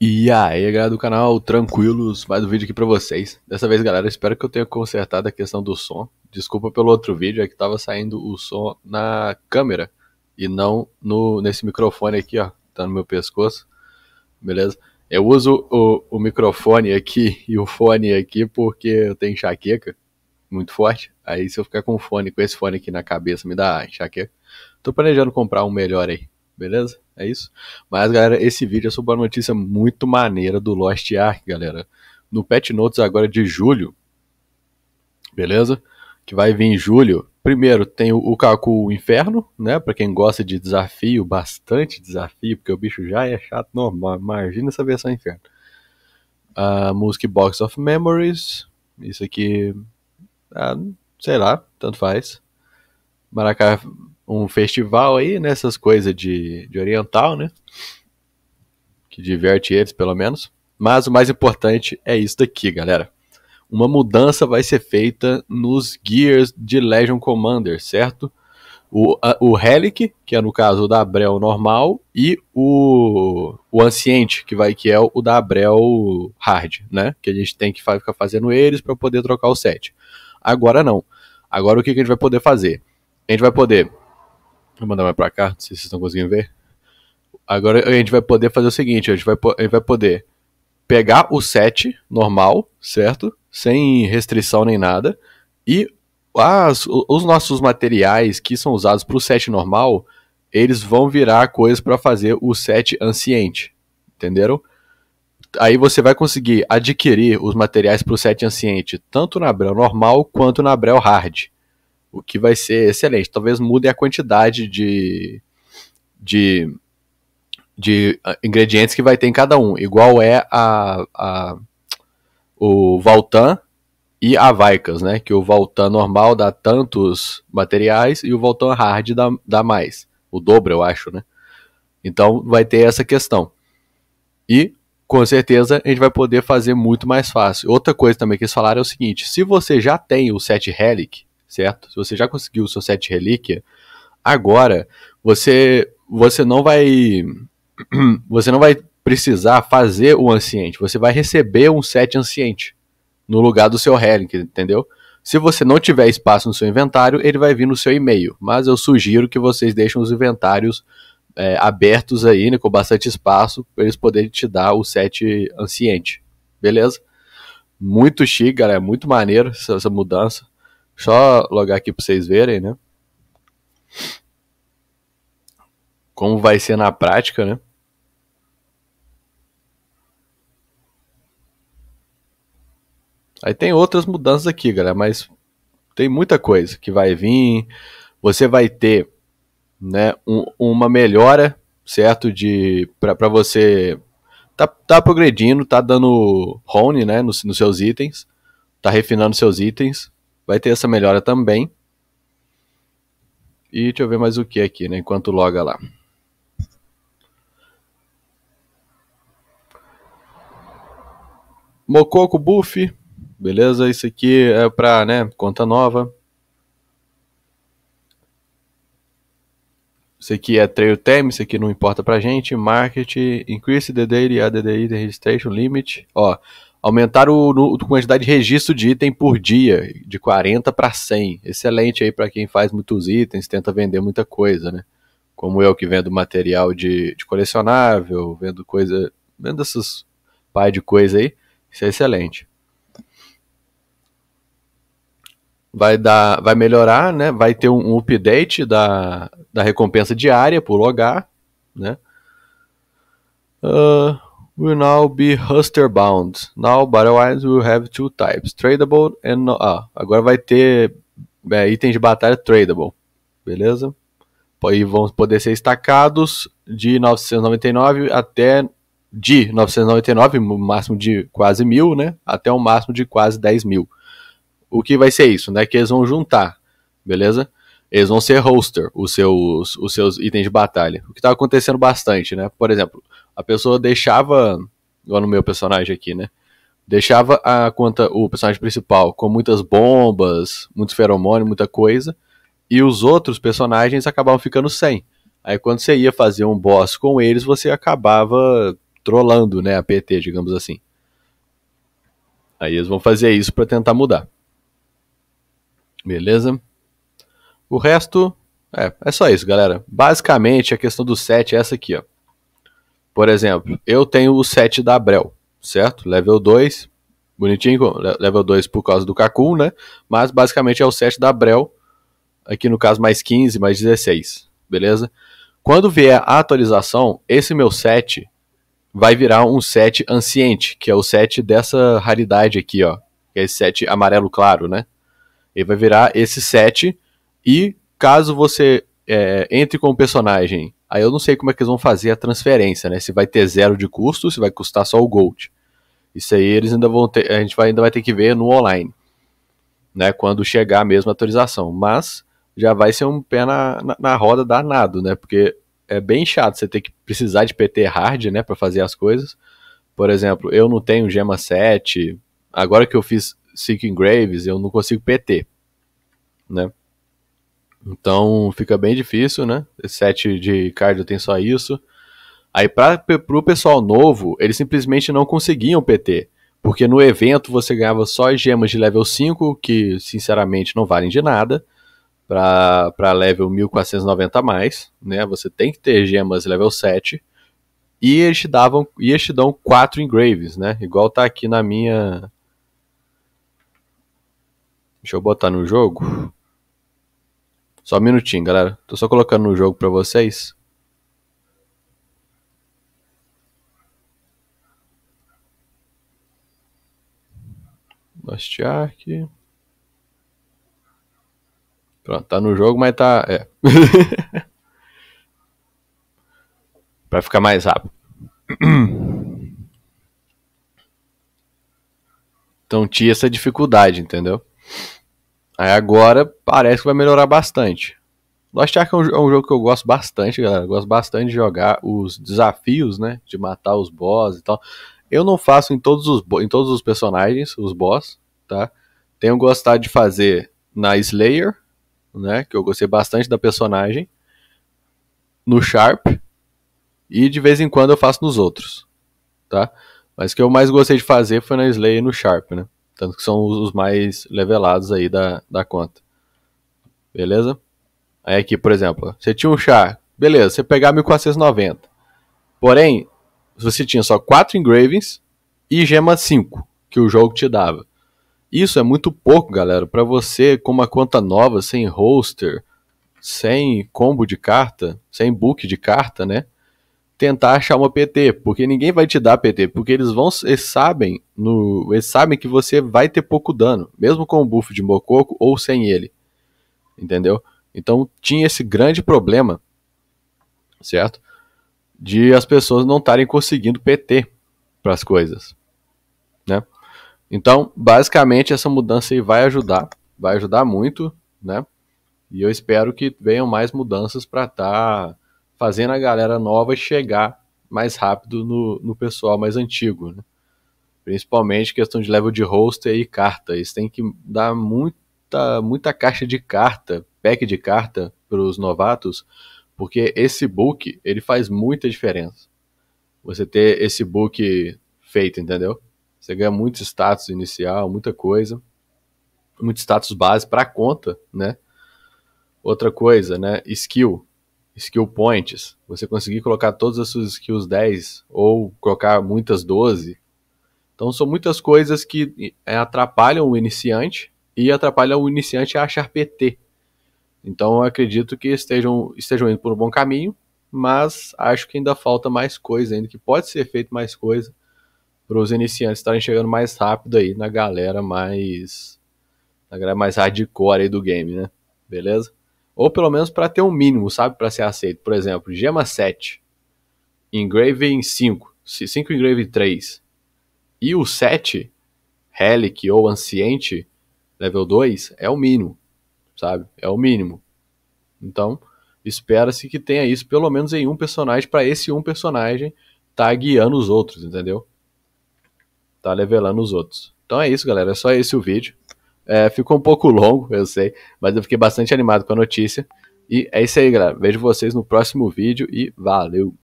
E aí galera do canal, tranquilos, mais um vídeo aqui pra vocês. Dessa vez galera, espero que eu tenha consertado a questão do som. Desculpa pelo outro vídeo, é que tava saindo o som na câmera e não no, nesse microfone aqui, ó, tá no meu pescoço, beleza? Eu uso o, o microfone aqui e o fone aqui porque eu tenho enxaqueca muito forte. Aí se eu ficar com o fone, com esse fone aqui na cabeça, me dá enxaqueca. Tô planejando comprar um melhor aí, beleza? É isso? Mas, galera, esse vídeo é sobre uma notícia muito maneira do Lost Ark, galera. No Pet Notes agora de julho, beleza? Que vai vir em julho. Primeiro tem o, o Kaku Inferno, né? Pra quem gosta de desafio, bastante desafio, porque o bicho já é chato normal. Imagina essa versão Inferno. A Music música Box of Memories. Isso aqui. Ah, sei lá, tanto faz. Maracá um festival aí, nessas né, coisas de, de oriental, né? Que diverte eles, pelo menos. Mas o mais importante é isso daqui, galera. Uma mudança vai ser feita nos Gears de Legion Commander, certo? O, a, o Relic, que é no caso o da Abrel normal, e o, o Anciente, que, vai, que é o, o da Abrel Hard, né? Que a gente tem que ficar fazendo eles para poder trocar o set. Agora não. Agora o que, que a gente vai poder fazer? A gente vai poder Vou mandar mais pra cá, não sei se vocês estão conseguindo ver. Agora a gente vai poder fazer o seguinte: a gente vai, a gente vai poder pegar o set normal, certo? Sem restrição nem nada. E as, os nossos materiais que são usados para o set normal, eles vão virar coisas para fazer o set anciente. Entenderam? Aí você vai conseguir adquirir os materiais para o set anciente tanto na Brel normal quanto na Brel hard o que vai ser excelente. Talvez mude a quantidade de, de, de ah, ingredientes que vai ter em cada um, igual é a, a o Valtan e a Vicas, né? Que o Valtan normal dá tantos materiais e o Valtan hard dá, dá mais, o dobro, eu acho, né? Então vai ter essa questão. E com certeza a gente vai poder fazer muito mais fácil. Outra coisa também que eles falaram é o seguinte: se você já tem o set Relic, certo? Se você já conseguiu o seu sete relíquia, agora você você não vai você não vai precisar fazer o anciente, você vai receber um set anciente no lugar do seu relic, entendeu? Se você não tiver espaço no seu inventário, ele vai vir no seu e-mail, mas eu sugiro que vocês deixem os inventários é, abertos aí, né, com bastante espaço, para eles poderem te dar o set anciente, beleza? Muito chique, galera, muito maneiro essa, essa mudança. Só logar aqui para vocês verem, né? Como vai ser na prática, né? Aí tem outras mudanças aqui, galera, mas tem muita coisa que vai vir. Você vai ter né, um, uma melhora, certo? De para você tá, tá progredindo, tá dando hone, né, nos, nos seus itens, tá refinando seus itens. Vai ter essa melhora também. E deixa eu ver mais o que aqui, né? Enquanto loga lá. Mococo Buff, beleza? Isso aqui é para, né, conta nova. Isso aqui é Trail Time, isso aqui não importa pra gente. Market, Increase the Daily ADDI the Registration Limit. Ó, Aumentar o, no, a quantidade de registro de item por dia, de 40 para 100. Excelente aí para quem faz muitos itens, tenta vender muita coisa, né? Como eu que vendo material de, de colecionável, vendo coisa, vendo essas pai de coisa aí. Isso é excelente. Vai dar, vai melhorar, né? Vai ter um, um update da, da recompensa diária por logar, né? will now be raster bound. Now battle items will have two types, tradable and ah, agora vai ter é, itens de batalha tradable, beleza? E vão poder ser estacados de 999 até de 999, máximo de quase mil, né? Até um máximo de quase 10 mil. O que vai ser isso, né? Que eles vão juntar, beleza? Eles vão ser roster, os seus, os seus itens de batalha. O que está acontecendo bastante, né? Por exemplo, a pessoa deixava, igual no meu personagem aqui, né? Deixava a conta, o personagem principal, com muitas bombas, muitos feromônios, muita coisa, e os outros personagens acabavam ficando sem. Aí quando você ia fazer um boss com eles, você acabava trollando, né, a PT, digamos assim. Aí eles vão fazer isso para tentar mudar. Beleza? O resto é, é só isso, galera. Basicamente a questão do set é essa aqui, ó. Por exemplo, eu tenho o set da Abrel, certo? Level 2, bonitinho, level 2 por causa do Kakun, né? Mas basicamente é o set da Abrel, aqui no caso mais 15, mais 16, beleza? Quando vier a atualização, esse meu set vai virar um set anciente, que é o set dessa raridade aqui, ó. Que é esse set amarelo claro, né? Ele vai virar esse set e caso você é, entre com o personagem Aí eu não sei como é que eles vão fazer a transferência, né? Se vai ter zero de custo, se vai custar só o Gold. Isso aí eles ainda vão ter, a gente vai, ainda vai ter que ver no online, né? Quando chegar a mesma atualização. Mas já vai ser um pé na, na, na roda danado, né? Porque é bem chato você ter que precisar de PT hard, né? Para fazer as coisas. Por exemplo, eu não tenho Gema 7. Agora que eu fiz Seeking Graves, eu não consigo PT, né? Então fica bem difícil, né? Sete de cardio tem só isso. Aí para pro pessoal novo, eles simplesmente não conseguiam PT. Porque no evento você ganhava só as gemas de level 5, que sinceramente não valem de nada, para level 1490 a mais, né? Você tem que ter gemas level 7. E eles te davam, e eles te dão 4 engraves, né? Igual tá aqui na minha Deixa eu botar no jogo. Só um minutinho, galera. Tô só colocando no jogo para vocês. Lost Ark. Pronto, tá no jogo, mas tá. É. pra ficar mais rápido. Então tinha essa dificuldade, entendeu? Aí agora parece que vai melhorar bastante. Lost Ark é um, é um jogo que eu gosto bastante, galera. Eu gosto bastante de jogar os desafios, né? De matar os boss e tal. Eu não faço em todos os, em todos os personagens, os boss, tá? Tenho gostado de fazer na Slayer, né? Que eu gostei bastante da personagem. No Sharp. E de vez em quando eu faço nos outros, tá? Mas o que eu mais gostei de fazer foi na Slayer e no Sharp, né? Tanto que são os mais levelados aí da, da conta. Beleza? Aí aqui, por exemplo, você tinha um char, beleza, você pegava 1490. Porém, você tinha só 4 engravings e gema 5 que o jogo te dava. Isso é muito pouco, galera, para você com uma conta nova, sem roster, sem combo de carta, sem book de carta, né? tentar achar uma PT, porque ninguém vai te dar PT, porque eles vão, eles sabem, no, eles sabem que você vai ter pouco dano, mesmo com o buff de Mococo ou sem ele. Entendeu? Então tinha esse grande problema, certo? De as pessoas não estarem conseguindo PT para as coisas, né? Então, basicamente essa mudança aí vai ajudar, vai ajudar muito, né? E eu espero que venham mais mudanças para estar tá fazendo a galera nova chegar mais rápido no, no pessoal mais antigo, né? Principalmente questão de level de roster e carta. Eles têm que dar muita, muita caixa de carta, pack de carta para os novatos, porque esse book ele faz muita diferença. Você ter esse book feito, entendeu? Você ganha muito status inicial, muita coisa, muito status base para conta, né? Outra coisa, né? Skill skill points, você conseguir colocar todas as suas skills 10 ou colocar muitas 12. Então são muitas coisas que é, atrapalham o iniciante e atrapalham o iniciante a achar PT. Então eu acredito que estejam, estejam indo por um bom caminho, mas acho que ainda falta mais coisa, ainda que pode ser feito mais coisa para os iniciantes estarem chegando mais rápido aí na galera mais na galera mais hardcore aí do game, né? Beleza? ou pelo menos para ter um mínimo, sabe, para ser aceito. Por exemplo, gema 7, engraving 5, 5 engraving 3 e o 7, relic ou anciente, level 2, é o mínimo, sabe? É o mínimo. Então, espera-se que tenha isso pelo menos em um personagem para esse um personagem tá guiando os outros, entendeu? Tá levelando os outros. Então é isso, galera, é só esse o vídeo. É, ficou um pouco longo, eu sei, mas eu fiquei bastante animado com a notícia. E é isso aí, galera. Vejo vocês no próximo vídeo e valeu!